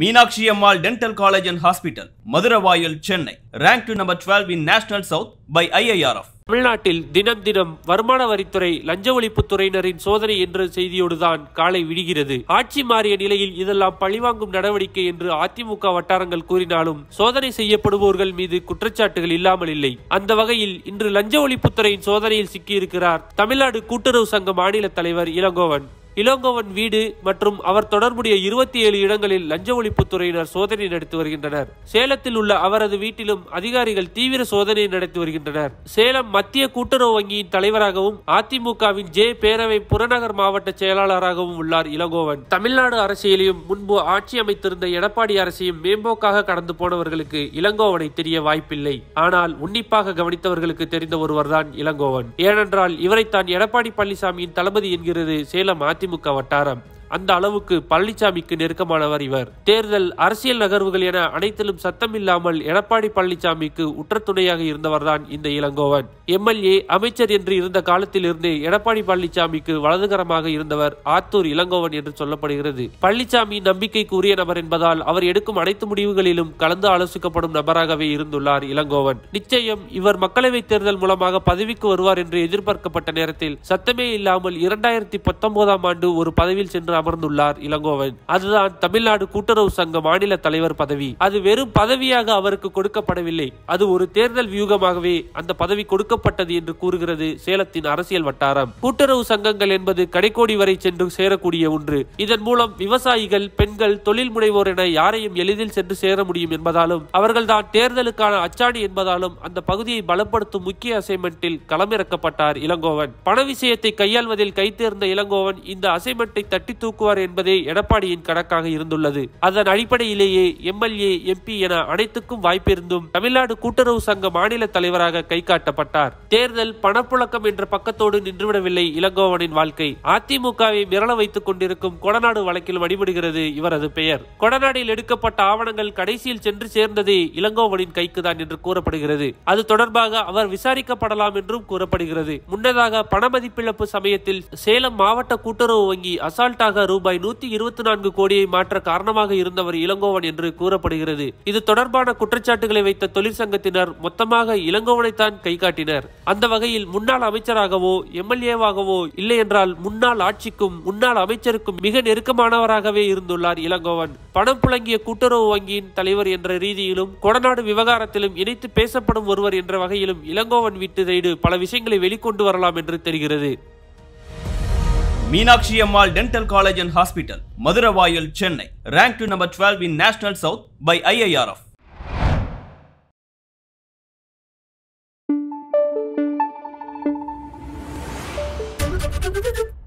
Meenakshi Ammal dental college and hospital Maduravoyal Chennai rank to number twelve in national south by IIRF தமிழ்நாட்டில் தினம் தினம் வருமான வரித்துறை லஞ்ச ஒழிப்புத்துறையினரின் சோதனை என்ற செய்தியோடுதான் காலை விடுகிறது ஆட்சி மாறிய நிலையில் இதெல்லாம் பழிவாங்கும் நடவடிக்கை என்று அதிமுக வட்டாரங்கள் கூறினாலும் சோதனை செய்யப்படுபவர்கள் மீது குற்றச்சாட்டுகள் இல்லாமல் இல்லை அந்த வகையில் இன்று லஞ்ச ஒழிப்புத்துறையின் சோதனையில் சிக்கியிருக்கிறார் தமிழ்நாடு கூட்டுறவு சங்க மாநில தலைவர் இளங்கோவன் இளங்கோவன் வீடு மற்றும் அவர் தொடர்புடைய இருபத்தி ஏழு இடங்களில் லஞ்ச ஒழிப்புத்துறையினர் சோதனை நடத்தி வருகின்றனர் சேலத்தில் உள்ள அவரது வீட்டிலும் அதிகாரிகள் தீவிர சோதனை நடத்தி வருகின்றனர் சேலம் மத்திய கூட்டுறவு வங்கியின் தலைவராகவும் அதிமுகவின் ஜே பேரவை புறநகர் மாவட்ட செயலாளராகவும் உள்ளார் இளங்கோவன் தமிழ்நாடு அரசியலையும் முன்பு ஆட்சி அமைத்திருந்த எடப்பாடி அரசையும் மேம்போக்காக கடந்து போனவர்களுக்கு இளங்கோவனை தெரிய வாய்ப்பில்லை ஆனால் உன்னிப்பாக கவனித்தவர்களுக்கு தெரிந்த ஒருவர்தான் இளங்கோவன் ஏனென்றால் இவரைத்தான் எடப்பாடி பழனிசாமியின் தளபதி என்கிறது சேலம் அதிமுக வட்டாரம் அந்த அளவுக்கு பழனிசாமிக்கு நெருக்கமானவர் இவர் தேர்தல் அரசியல் நகர்வுகள் என அனைத்திலும் சத்தம் இல்லாமல் எடப்பாடி பழனிசாமிக்கு உற்றத்துணையாக இருந்தவர்தான் இந்த இளங்கோவன் எம்எல்ஏ அமைச்சர் என்று இருந்த காலத்திலிருந்தே எடப்பாடி பழனிசாமிக்கு வலதுகரமாக இருந்தவர் ஆத்தூர் இளங்கோவன் என்று சொல்லப்படுகிறது பழனிசாமி நம்பிக்கைக்குரிய நபர் என்பதால் அவர் எடுக்கும் அனைத்து முடிவுகளிலும் கலந்து ஆலோசிக்கப்படும் நபராகவே இருந்துள்ளார் இளங்கோவன் நிச்சயம் இவர் மக்களவை தேர்தல் மூலமாக பதவிக்கு வருவார் என்று எதிர்பார்க்கப்பட்ட நேரத்தில் சத்தமே இல்லாமல் இரண்டாயிரத்தி பத்தொன்பதாம் ஆண்டு ஒரு பதவியில் சென்று அமர்ந்துள்ளார் இளங்கோவன் அதுதான் தமிழ்நாடு கூட்டுறவு சங்க மாநில தலைவர் பதவி அது வெறும் பதவியாக அவருக்கு கொடுக்கப்படவில்லை அது ஒரு தேர்தல் வியூகமாகவே அந்த பதவி கொடுக்கப்பட்டது என்று கூறுகிறது சேலத்தின் அரசியல் வட்டாரம் கூட்டுறவு சங்கங்கள் என்பது கடைக்கோடி வரை சென்று சேரக்கூடிய ஒன்று இதன் மூலம் விவசாயிகள் பெண்கள் தொழில் முனைவோர் என யாரையும் எளிதில் சென்று சேர முடியும் என்பதாலும் அவர்கள்தான் தேர்தலுக்கான அச்சாணி என்பதாலும் அந்த பகுதியை பலப்படுத்தும் முக்கிய அசைன்மெண்டில் களமிறக்கப்பட்டார் இளங்கோவன் பண விஷயத்தை கையாள்வதில் கைத்தேர்ந்த இளங்கோவன் இந்த அசைன்மெண்டை தட்டி தூக்குவார் என்பதே எடப்பாடியின் கணக்காக இருந்துள்ளது அதன் அடிப்படையிலேயே எம்எல்ஏ எம்பி என அனைத்துக்கும் வாய்ப்பிருந்தும் தமிழ்நாடு கூட்டுறவு சங்க மாநில தலைவராக கை காட்டப்பட்டார் தேர்தல் பணப்புழக்கம் என்ற பக்கத்தோடு நின்றுவிடவில்லை இளங்கோவனின் வாழ்க்கை அதிமுகவை மிரள வைத்துக் கொண்டிருக்கும் கொடநாடு வழக்கில் வழிபடுகிறது இவரது பெயர் கொடநாடில் எடுக்கப்பட்ட ஆவணங்கள் கடைசியில் சென்று சேர்ந்ததே இளங்கோவனின் கைக்குதான் என்று கூறப்படுகிறது அது தொடர்பாக அவர் விசாரிக்கப்படலாம் என்றும் கூறப்படுகிறது முன்னதாக பணமதிப்பிழப்பு சமயத்தில் சேலம் மாவட்ட கூட்டுறவு வங்கி அசால்ட்டாக ரூபாய் நூத்தி இருபத்தி நான்கு கோடியை மாற்ற காரணமாக இருந்தவர் இளங்கோவன் என்று கூறப்படுகிறது இது தொடர்பான குற்றச்சாட்டுகளை வைத்த தொழிற்சங்கத்தினர் மொத்தமாக இளங்கோவனைத்தான் கை காட்டினர் அந்த வகையில் முன்னாள் அமைச்சராகவோ எம்எல்ஏவாகவோ இல்லை என்றால் முன்னாள் ஆட்சிக்கும் முன்னாள் அமைச்சருக்கும் மிக நெருக்கமானவராகவே இருந்துள்ளார் இளங்கோவன் பணம் புழங்கிய கூட்டுறவு வங்கியின் தலைவர் என்ற ரீதியிலும் கொடநாடு விவகாரத்திலும் இணைத்து பேசப்படும் ஒருவர் என்ற வகையிலும் இளங்கோவன் வீட்டு ரைடு பல விஷயங்களை வெளிக்கொண்டு வரலாம் என்று தெரிகிறது Meenakshi Ammal dental college and hospital Maduravoyal Chennai rank to number twelve in national south by IIRF Thank you.